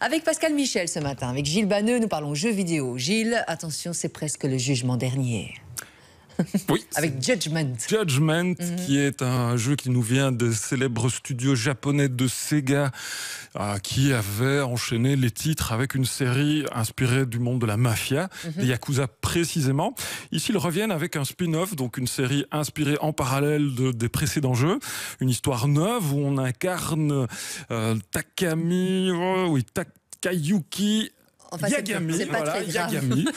Avec Pascal Michel ce matin, avec Gilles Banneux, nous parlons jeux vidéo. Gilles, attention, c'est presque le jugement dernier. Oui. Avec Judgment. Judgment, mhm. qui est un jeu qui nous vient des célèbres studios japonais de Sega, euh, qui avait enchaîné les titres avec une série inspirée du monde de la mafia, des mhm. Yakuza précisément. Ici, ils reviennent avec un spin-off, donc une série inspirée en parallèle des précédents jeux. Une histoire neuve où on incarne euh, Takami, oh oui, Takayuki. Yagami, c'est pas voilà, Yagami.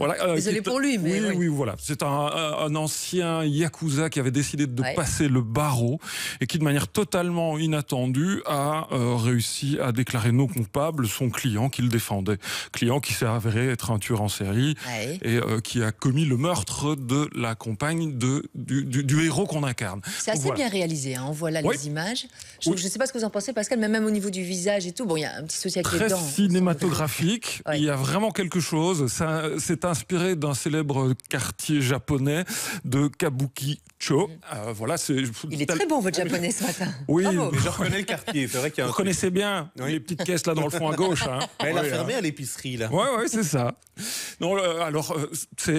Euh, Désolé, pour lui, mais oui, oui, voilà. C'est un, ancien yakuza qui avait décidé de passer le barreau et qui, de manière totalement inattendue, a euh, réussi à déclarer non coupable son client qu'il défendait, client qui s'est avéré être un tueur en série et euh, qui a commis le meurtre de la compagne de, du, héros qu'on incarne. C'est assez bien réalisé. Hein. On voit là les images. Je ne sais pas ce que vous en pensez, Pascal, mais même au niveau du visage et tout. Bon, il y a un petit souci avec très les Cinéma photographique, Il y a vraiment quelque chose. C'est inspiré d'un célèbre quartier japonais de Kabuki. Cho. Mm. Euh, voilà, c'est... Il est très bon votre japonais ce matin. Oui, je reconnais le quartier. Vous reconnaissez bien les petites caisses là dans le fond à gauche. Hein. elle a fermé hein. à l'épicerie là. Oui, c'est ça. alors euh,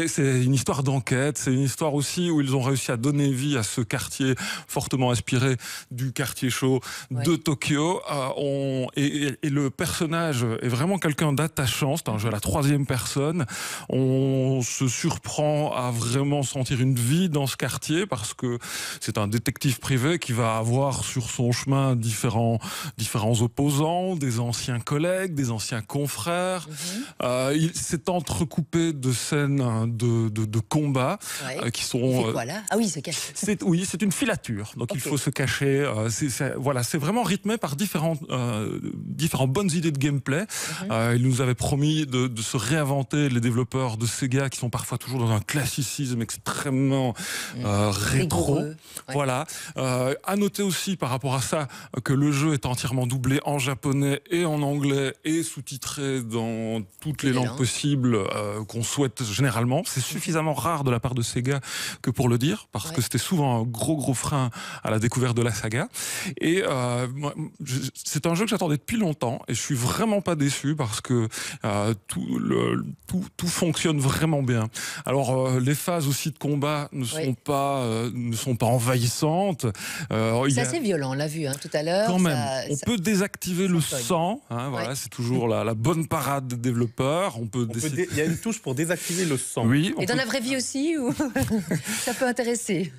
c'est une histoire d'enquête. C'est une histoire aussi où ils ont réussi à donner vie à ce quartier fortement inspiré du quartier chaud de Tokyo. Euh, on, et le personnage est vraiment vraiment quelqu'un d'attachant. C'est un jeu à la troisième personne. On se surprend à vraiment sentir une vie dans ce quartier parce que c'est un détective privé qui va avoir sur son chemin différents, différents opposants, des anciens collègues, des anciens confrères. Mhm. Euh, il s'est entrecoupé de scènes hein, de, de, combats euh, qui sont. Euh, quoi, là ah oui, il se cache. C'est, oui, c'est une filature. Donc il faut se cacher. c'est, voilà, c'est vraiment rythmé par différentes, différentes bonnes idées de gameplay. Euh, il nous avait promis de, se réinventer les développeurs de Sega qui sont parfois toujours dans un classicisme extrêmement mm. euh, rétro. Voilà. Euh, à noter aussi par rapport à ça que le jeu est entièrement doublé en japonais et en anglais et sous-titré dans toutes les langues possibles qu'on souhaite généralement. C'est mm. suffisamment rare de la part de Sega que pour le dire, parce que c'était souvent un gros gros frein à la découverte de la saga. Et c'est un jeu que j'attendais depuis longtemps et je suis vraiment pas déçu parce que euh, tout, le, tout, fonctionne vraiment bien. Alors euh, les phases aussi de combat ne sont pas euh, ne sont pas envahissantes. c'est assez violent, on l'a vu hein, tout à l'heure. on peut désactiver le sang. Hein, voilà, c'est toujours la, bonne parade des développeurs. On peut. Il y a une touche pour désactiver le sang. Et dans la vraie vie aussi, ou... ça peut intéresser.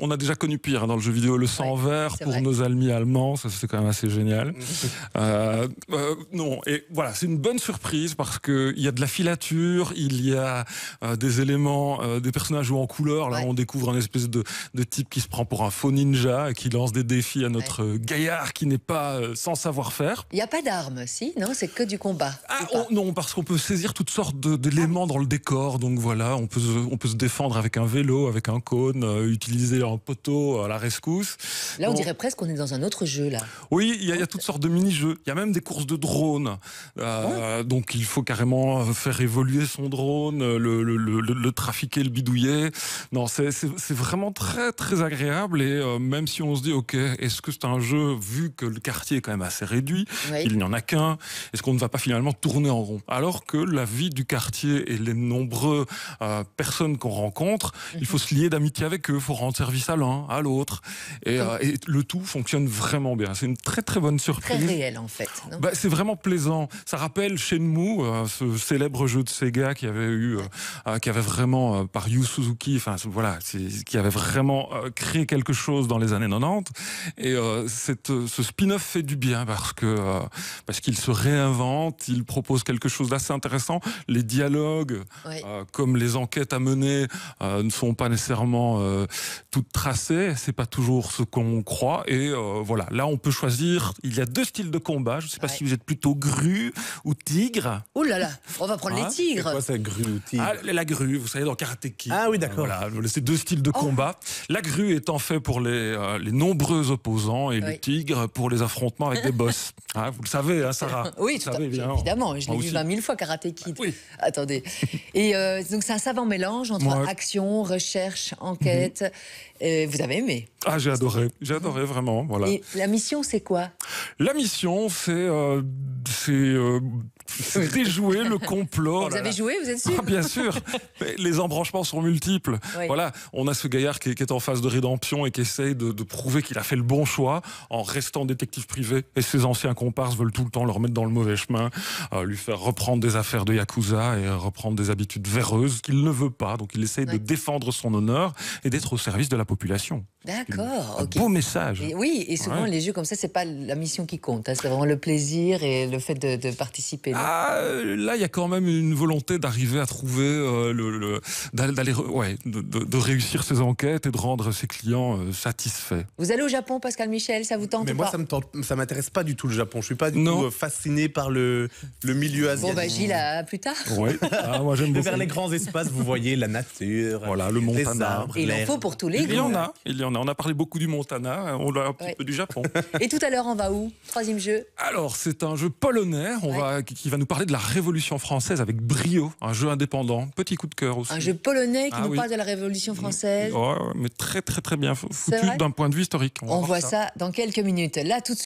on a déjà connu pire hein, dans le jeu vidéo, le sang vert pour nos amis allemands. Ça c'est quand même assez génial. Mm. non, et voilà voilà, c'est une bonne surprise parce qu'il y a de la filature, il y a euh, des éléments, euh, des personnages joués en couleur. Là, on découvre un espèce de, type qui se prend pour un faux ninja et qui lance des défis à notre euh, gaillard qui n'est pas sans savoir-faire. Il n'y a pas d'armes, si Non, c'est que du combat. Ah, non, parce qu'on peut saisir toutes sortes d'éléments ah. dans le décor. Donc voilà, on peut, on peut se défendre avec un vélo, avec un cône, utiliser un poteau à la rescousse. Là, on, dirait presque qu'on est dans un autre jeu, là. Oui, il y, a toutes sortes de mini-jeux. Il y a même des courses de drones. Euh, donc il faut carrément faire évoluer son drone, euh, le, trafiquer, le bidouiller. Non, c'est vraiment très très agréable. Et euh, même si on se dit, ok, est-ce que c'est un jeu, vu que le quartier est quand même assez réduit, il n'y en a qu'un, est-ce qu'on ne va pas finalement tourner en rond Alors que la vie du quartier et les nombreuses personnes qu'on rencontre, il faut mhm. se lier d'amitié avec eux, il faut rendre service à l'un, à l'autre. Et, et, le tout fonctionne vraiment bien. C'est une très très bonne surprise. Très réel en fait. Bah, c'est vraiment plaisant. Ça rappelle Shenmue, euh, ce célèbre jeu de Sega qui avait eu, euh, euh, qui avait vraiment, par Yu Suzuki, enfin voilà, qui avait vraiment créé quelque chose dans les années 90. Et cette, ce spin-off fait du bien parce que parce qu'il se réinvente, il propose quelque chose d'assez intéressant. Les dialogues, comme les enquêtes à mener, ne sont pas nécessairement toutes tracées. C'est pas toujours ce qu'on croit. Et voilà, là on peut choisir. Il y a deux styles de combat. Je ne sais pas si vous êtes plutôt gru ou tigre. Ouh là là, on va prendre les hein tigres. grue ah, La grue, vous savez, dans Karate Kid. Ah oui, d'accord. Voilà, c'est deux styles de oh. combat. La grue étant fait pour les, euh, les nombreux opposants et le tigre pour les affrontements avec des boss. Hein, vous le savez, hein, Sarah Oui, tout savez, bien évidemment. Je l'ai vu 20 000 fois, Karate Kid. Ah oui. Attendez. Et euh, donc, c'est un savant mélange entre action, recherche, mhm. enquête. Euh, vous avez aimé Ah, j'ai adoré. J'ai adoré, vraiment. Voilà. Et la mission, c'est quoi La mission, c'est euh, le complot. Vous oh avez joué, vous êtes sûr ah, Bien sûr. Les embranchements sont multiples. Voilà, on a ce gaillard qui est, en phase de rédemption et qui essaye de, prouver qu'il a fait le bon choix en restant détective privé. Et ses anciens comparses veulent tout le temps le remettre dans le mauvais chemin, euh, lui faire reprendre des affaires de yakuza et euh, reprendre des habitudes véreuses qu'il ne veut pas. Donc il essaye de défendre son honneur et d'être au service de la population. D'accord. Un beau message. oui, et souvent les jeux comme ça, c'est pas la mission qui compte, hein. c'est vraiment le plaisir et le fait de, participer. Ah, là, il y a quand même une volonté d'arriver à trouver euh, le, d'aller, ouais, de, réussir ses enquêtes et de rendre ses clients euh, satisfaits. Vous allez au Japon, Pascal Michel, ça vous tente Mais moi, ça ne m'intéresse pas du tout le Japon. Je suis pas du tout euh, fasciné par le, le milieu asiatique. Bon, bah Gilles, à plus tard. Oui. Ah, moi j'aime beaucoup. Vers les grands espaces, vous voyez la nature. Voilà, le monde, les Il en faut pour tous les. Il y en a. Il on a parlé beaucoup du Montana, hein, on l'a un petit peu du Japon. Et tout à l'heure, on va où Troisième jeu Alors, c'est un jeu polonais on va, qui, va nous parler de la Révolution française avec brio, un jeu indépendant. Petit coup de cœur aussi. Un jeu polonais qui ah nous parle de la Révolution française. Oh, mais très, très, très bien foutu d'un point de vue historique. On, voit ça. ça dans quelques minutes. Là, tout de suite.